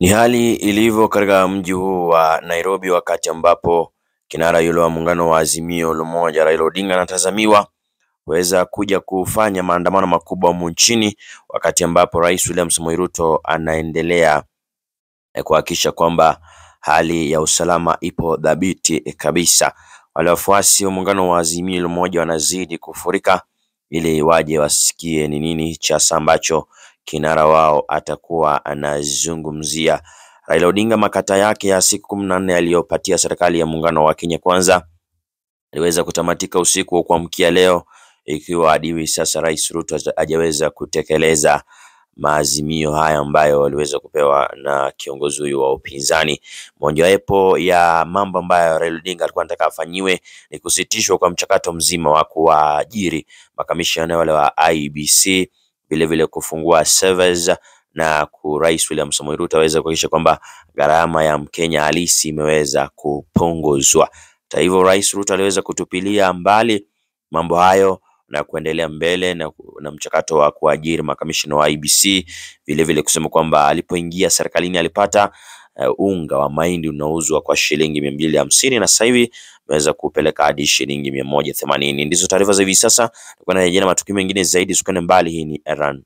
Ni hali ilivyo katika mji huu wa Nairobi wakati ambapo kinara yule wa muungano wa Azimio la Umoja Raila Odinga anatazamiwa kuweza kuja kufanya maandamano makubwa humu nchini, wakati ambapo Rais William Samoei Ruto anaendelea eh, kuhakikisha kwamba hali ya usalama ipo dhabiti eh, kabisa. Wale wafuasi wa muungano wa Azimio la wanazidi kufurika ili waje wasikie ni nini cha ambacho kinara wao atakuwa anazungumzia Raila Odinga makata yake ya siku kumi na nne aliyopatia serikali ya muungano wa Kenya kwanza aliweza kutamatika usiku wa kuamkia leo, ikiwa hadi sasa Rais Ruto hajaweza kutekeleza maazimio haya ambayo waliweza kupewa na kiongozi huyu wa upinzani. Mojawapo ya mambo ambayo Raila Odinga alikuwa anataka afanyiwe ni kusitishwa kwa mchakato mzima wa kuwaajiri makamishna wale wa IBC vilevile kufungua servers na Rais William Samoei Ruto aweze kuhakikisha kwamba gharama ya Mkenya halisi imeweza kupunguzwa. Hata hivyo, Rais Ruto aliweza kutupilia mbali mambo hayo na kuendelea mbele na, na mchakato wa kuajiri makamishna wa ibc vilevile kusema kwamba alipoingia serikalini alipata uh, unga wa mahindi unauzwa kwa shilingi mia mbili hamsini na sasa hivi umeweza kupeleka hadi shilingi mia moja themanini. Ndizo taarifa za hivi sasa, na jina matukio mengine zaidi, usikane mbali. Hii ni Iran.